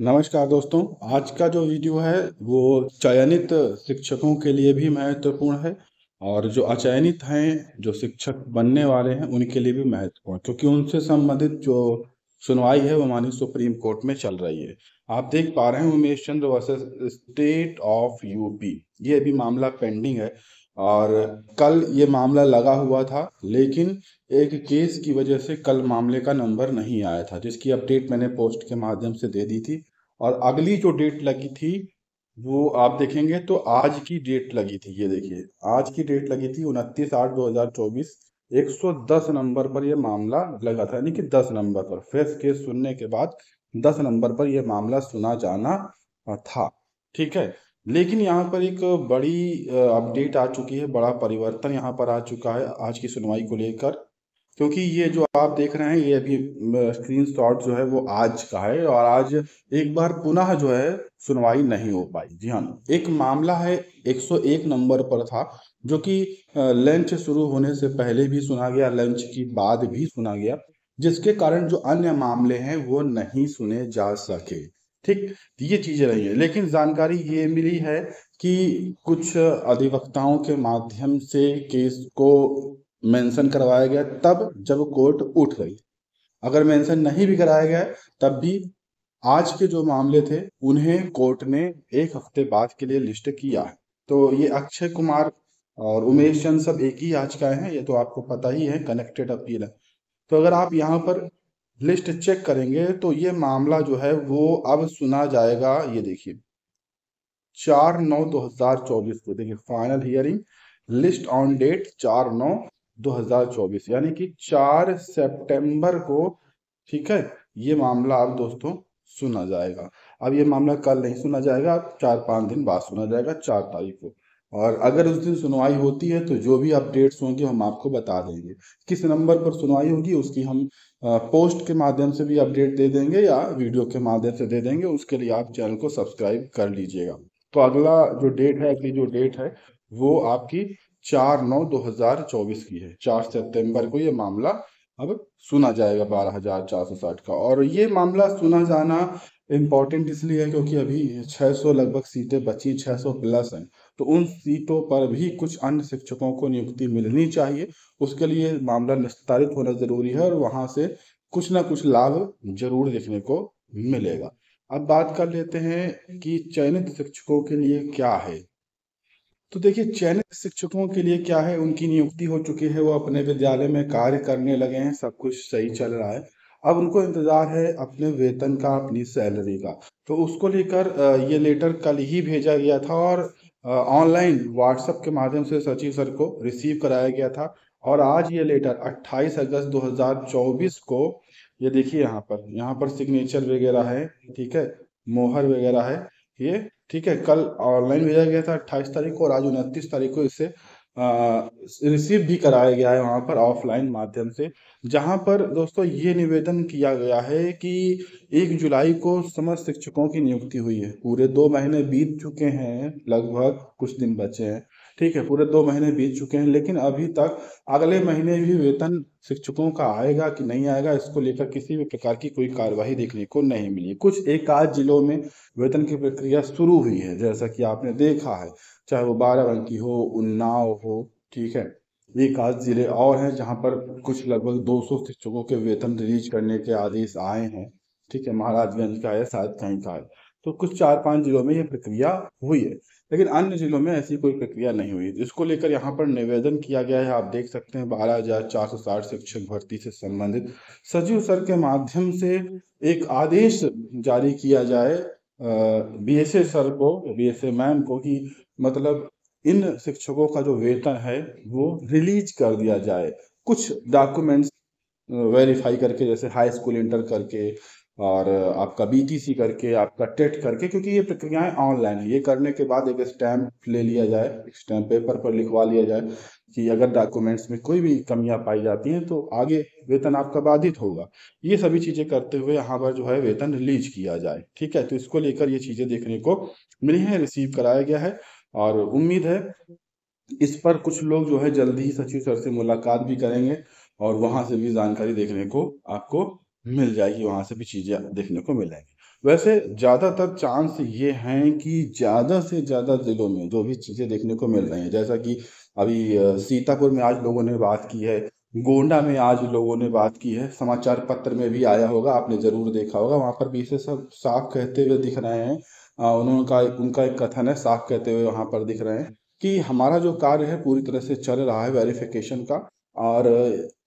नमस्कार दोस्तों आज का जो वीडियो है वो चयनित शिक्षकों के लिए भी महत्वपूर्ण है और जो अचयनित हैं जो शिक्षक बनने वाले हैं उनके लिए भी महत्वपूर्ण क्योंकि उनसे संबंधित जो सुनवाई है वो मानी सुप्रीम कोर्ट में चल रही है आप देख पा रहे हैं Umesh Chandra versus state of UP ये अभी मामला पेंडिंग है और कल ये मामला लगा हुआ था लेकिन एक केस की वजह से कल मामले का नंबर नहीं आया था जिसकी अपडेट मैंने पोस्ट के माध्यम से दे दी थी और अगली जो डेट लगी थी वो आप देखेंगे तो आज की डेट लगी थी ये देखिए आज की डेट लगी थी उनतीस आठ दो हजार चौबीस एक सौ दस नंबर पर यह मामला लगा था यानी कि दस नंबर पर फेस केस सुनने के बाद दस नंबर पर यह मामला सुना जाना था ठीक है लेकिन यहाँ पर एक बड़ी अपडेट आ चुकी है बड़ा परिवर्तन यहाँ पर आ चुका है आज की सुनवाई को लेकर क्योंकि ये जो आप देख रहे हैं ये अभी स्क्रीन शॉट जो है वो आज का है और आज एक बार पुनः जो है सुनवाई नहीं हो पाई जी हाँ एक मामला है 101 नंबर पर था जो कि लंच शुरू होने से पहले भी सुना गया लंच की बाद भी सुना गया जिसके कारण जो अन्य मामले हैं वो नहीं सुने जा सके ठीक तो ये चीजें रही है लेकिन जानकारी ये मिली है कि कुछ अधिवक्ताओं के माध्यम से केस को मेंशन करवाया गया तब जब कोर्ट उठ गई अगर मेंशन नहीं भी कराया गया तब भी आज के जो मामले थे उन्हें कोर्ट ने एक हफ्ते बाद के लिए लिस्ट किया है तो ये अक्षय कुमार और उमेश चंद सब एक ही याचिकाएं हैं ये तो आपको पता ही है कनेक्टेड अपील है तो अगर आप यहाँ पर लिस्ट चेक करेंगे तो ये मामला जो है वो अब सुना जाएगा ये देखिए चार नौ दो हजार चौबीस को देखिए final hearing list on date चार नौ दो हजार चौबीस यानी कि चार सितंबर को ठीक है ये मामला अब दोस्तों सुना जाएगा अब ये मामला कल नहीं सुना जाएगा अब चार पांच दिन बाद सुना जाएगा चार तारीख को और अगर उस दिन सुनवाई होती है तो जो भी अपडेट्स होंगे हम आपको बता देंगे किस नंबर पर सुनवाई होगी उसकी हम पोस्ट के माध्यम से भी अपडेट दे देंगे या वीडियो के माध्यम से दे देंगे उसके लिए आप चैनल को सब्सक्राइब कर लीजिएगा तो अगला जो डेट है अगली जो डेट है वो आपकी चार नौ दो हजार चौबीस की है चार सितंबर को ये मामला अब सुना जाएगा बारह हजार चार सौ साठ का और ये मामला सुना जाना इम्पोर्टेंट इसलिए है क्योंकि अभी 600 लगभग सीटें बची 600 प्लस हैं तो उन सीटों पर भी कुछ अन्य शिक्षकों को नियुक्ति मिलनी चाहिए उसके लिए मामला निस्तारित होना जरूरी है और वहां से कुछ ना कुछ लाभ जरूर देखने को मिलेगा अब बात कर लेते हैं कि चयनित शिक्षकों के लिए क्या है तो देखिए चयनित शिक्षकों के लिए क्या है उनकी नियुक्ति हो चुकी है वो अपने विद्यालय में कार्य करने लगे हैं सब कुछ सही चल रहा है अब उनको इंतजार है अपने वेतन का अपनी सैलरी का तो उसको लेकर ये लेटर कल ही भेजा गया था और ऑनलाइन व्हाट्सएप के माध्यम से सचिव सर को रिसीव कराया गया था और आज ये लेटर 28 अगस्त 2024 को ये देखिए यहाँ पर यहाँ पर सिग्नेचर वगैरह है ठीक है मोहर वगैरह है ये ठीक है कल ऑनलाइन भेजा गया था अट्ठाईस तारीख को और आज उनतीस तारीख को इसे रिसीव भी कराया गया है वहाँ पर ऑफलाइन माध्यम से जहाँ पर दोस्तों ये निवेदन किया गया है कि एक जुलाई को समस्त शिक्षकों की नियुक्ति हुई है पूरे दो महीने बीत चुके हैं लगभग कुछ दिन बचे हैं ठीक है पूरे दो महीने बीत चुके हैं लेकिन अभी तक अगले महीने भी वेतन शिक्षकों का आएगा कि नहीं आएगा इसको लेकर किसी भी प्रकार की कोई कार्यवाही देखने को नहीं मिली कुछ एक आध जिलों में वेतन की प्रक्रिया शुरू हुई है जैसा कि आपने देखा है चाहे वो बाराबंकी हो उन्नाव हो ठीक है एक खास जिले और हैं जहाँ पर कुछ लगभग 200 शिक्षकों के वेतन रिलीज करने के आदेश आए हैं ठीक है महाराजगंज का है शायद कहीं का है तो कुछ चार पांच जिलों में ये प्रक्रिया हुई है लेकिन अन्य जिलों में ऐसी कोई प्रक्रिया नहीं हुई इसको लेकर यहाँ पर निवेदन किया गया है आप देख सकते हैं बारह हजार चार सौ साठ शिक्षक भर्ती से संबंधित सचिव सर के माध्यम से एक आदेश जारी किया जाए बी एस ए सर को बी एस ए मैम को कि मतलब इन शिक्षकों का जो वेतन है वो रिलीज कर दिया जाए कुछ डॉक्यूमेंट्स वेरीफाई करके जैसे हाई स्कूल इंटर करके और आपका बीटीसी करके आपका टेट e करके क्योंकि ये प्रक्रियाएं ऑनलाइन है ये करने के बाद एक स्टैम्प ले लिया जाए स्टैम्प पेपर पर लिखवा लिया जाए कि अगर डॉक्यूमेंट्स में कोई भी कमियां पाई जाती हैं तो आगे वेतन आपका बाधित होगा ये सभी चीज़ें करते हुए यहाँ पर जो है वेतन रिलीज किया जाए ठीक है तो इसको लेकर ये चीज़ें देखने को मिली है रिसीव कराया गया है और उम्मीद है इस पर कुछ लोग जो है जल्दी ही सचिव सर से मुलाकात भी करेंगे और वहां से भी जानकारी देखने को आपको मिल जाएगी वहाँ से भी चीज़ें देखने को मिलेंगी वैसे ज़्यादातर चांस ये हैं कि ज़्यादा से ज़्यादा ज़िलों में जो भी चीज़ें देखने को मिल रही हैं जैसा कि अभी सीतापुर में आज लोगों ने बात की है गोंडा में आज लोगों ने बात की है समाचार पत्र में भी आया होगा आपने ज़रूर देखा होगा वहाँ पर भी इसे सब साफ कहते हुए दिख रहे हैं उन्होंने उनका एक कथन है साफ कहते हुए वहाँ पर दिख रहे हैं कि हमारा जो कार्य है पूरी तरह से चल रहा है वेरिफिकेशन का और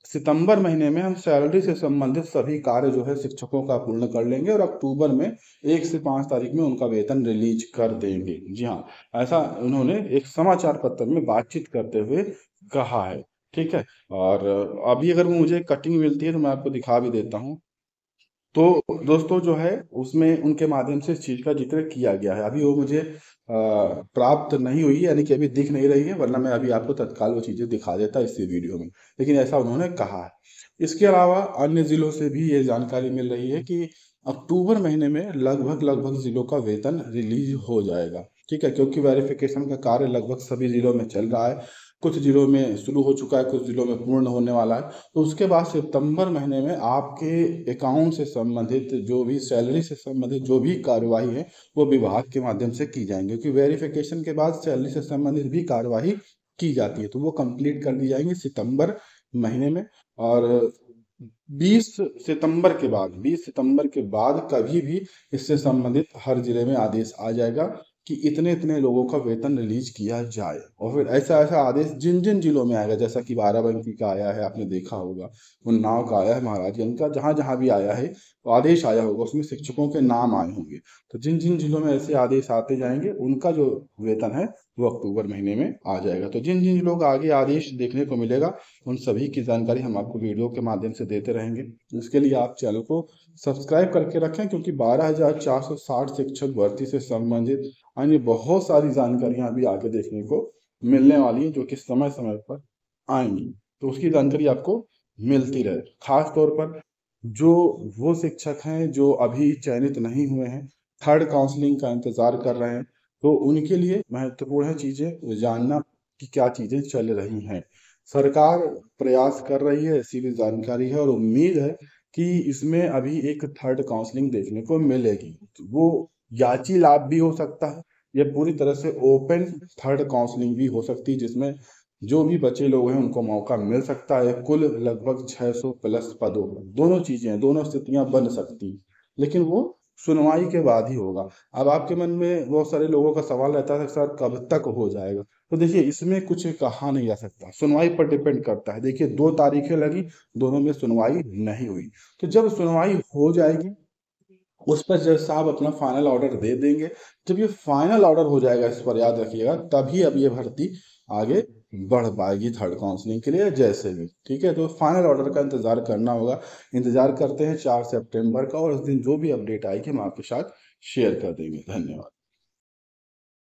सितंबर महीने में हम सैलरी से संबंधित सभी कार्य जो है शिक्षकों का पूर्ण कर लेंगे और अक्टूबर में एक से पाँच तारीख में उनका वेतन रिलीज कर देंगे जी हाँ ऐसा उन्होंने एक समाचार पत्र में बातचीत करते हुए कहा है ठीक है और अभी अगर मुझे कटिंग मिलती है तो मैं आपको दिखा भी देता हूँ तो दोस्तों जो है उसमें उनके माध्यम से इस चीज का जिक्र किया गया है अभी वो मुझे प्राप्त नहीं हुई यानी कि अभी दिख नहीं रही है वरना मैं अभी आपको तत्काल वो चीजें दिखा देता इस वीडियो में लेकिन ऐसा उन्होंने कहा है इसके अलावा अन्य जिलों से भी ये जानकारी मिल रही है कि अक्टूबर महीने में लगभग लगभग जिलों का वेतन रिलीज हो जाएगा ठीक है क्योंकि वेरिफिकेशन का कार्य लगभग सभी जिलों में चल रहा है कुछ ज़िलों में शुरू हो चुका है कुछ ज़िलों में पूर्ण होने वाला है तो उसके बाद सितंबर महीने में आपके अकाउंट से संबंधित जो भी सैलरी से संबंधित जो भी कार्यवाही है वो विभाग के माध्यम से की जाएंगे क्योंकि वेरिफिकेशन के बाद सैलरी से संबंधित भी कार्यवाही की जाती है तो वो कंप्लीट कर दी जाएंगी सितंबर महीने में और 20 सितंबर के बाद 20 सितंबर के बाद कभी भी इससे संबंधित हर जिले में आदेश आ जाएगा कि इतने इतने लोगों का वेतन रिलीज किया जाए और फिर ऐसा ऐसा आदेश जिन जिन जिलों में आएगा जैसा कि बाराबंकी का आया है आपने देखा होगा उन्नाव का आया है महाराजगंज का जहाँ जहाँ भी आया है तो आदेश आया होगा उसमें शिक्षकों के नाम आए होंगे तो जिन जिन जिलों में ऐसे आदेश आते जाएंगे उनका जो वेतन है वो अक्टूबर महीने में आ जाएगा तो जिन जिन लोग आगे आदेश देखने को मिलेगा उन सभी की जानकारी हम आपको वीडियो के माध्यम से देते रहेंगे इसके लिए आप चैनल को सब्सक्राइब करके रखें क्योंकि 12,460 शिक्षक भर्ती से संबंधित अन्य बहुत सारी जानकारियां अभी आगे देखने को मिलने वाली हैं जो कि समय समय पर आएंगी तो उसकी जानकारी आपको मिलती रहे खास तौर पर जो वो शिक्षक हैं जो अभी चयनित नहीं हुए हैं थर्ड काउंसलिंग का इंतजार कर रहे हैं तो उनके लिए महत्वपूर्ण है चीजें जानना कि क्या चीजें चल रही हैं सरकार प्रयास कर रही है ऐसी भी जानकारी है और उम्मीद है कि इसमें अभी एक थर्ड काउंसलिंग देखने को मिलेगी तो वो याची लाभ भी हो सकता है या पूरी तरह से ओपन थर्ड काउंसलिंग भी हो सकती है जिसमें जो भी बचे लोग हैं उनको मौका मिल सकता है कुल लगभग 600 प्लस पदों दोनों चीजें दोनों स्थितियां बन सकती लेकिन वो सुनवाई के बाद ही होगा अब आपके मन में बहुत सारे लोगों का सवाल रहता है सर कब तक हो जाएगा तो देखिए इसमें कुछ कहा नहीं जा सकता सुनवाई पर डिपेंड करता है देखिए दो तारीखें लगी दोनों में सुनवाई नहीं हुई तो जब सुनवाई हो जाएगी उस पर जज साहब अपना फाइनल ऑर्डर दे देंगे जब ये फाइनल ऑर्डर हो जाएगा इस पर याद रखिएगा तभी अब ये भर्ती आगे बढ़ पाएगी थर्ड काउंसलिंग के लिए जैसे भी ठीक है तो फाइनल ऑर्डर का इंतजार करना होगा इंतजार करते हैं चार सेप्टेम्बर का और उस दिन जो भी अपडेट आएगी हम आपके साथ शेयर कर देंगे धन्यवाद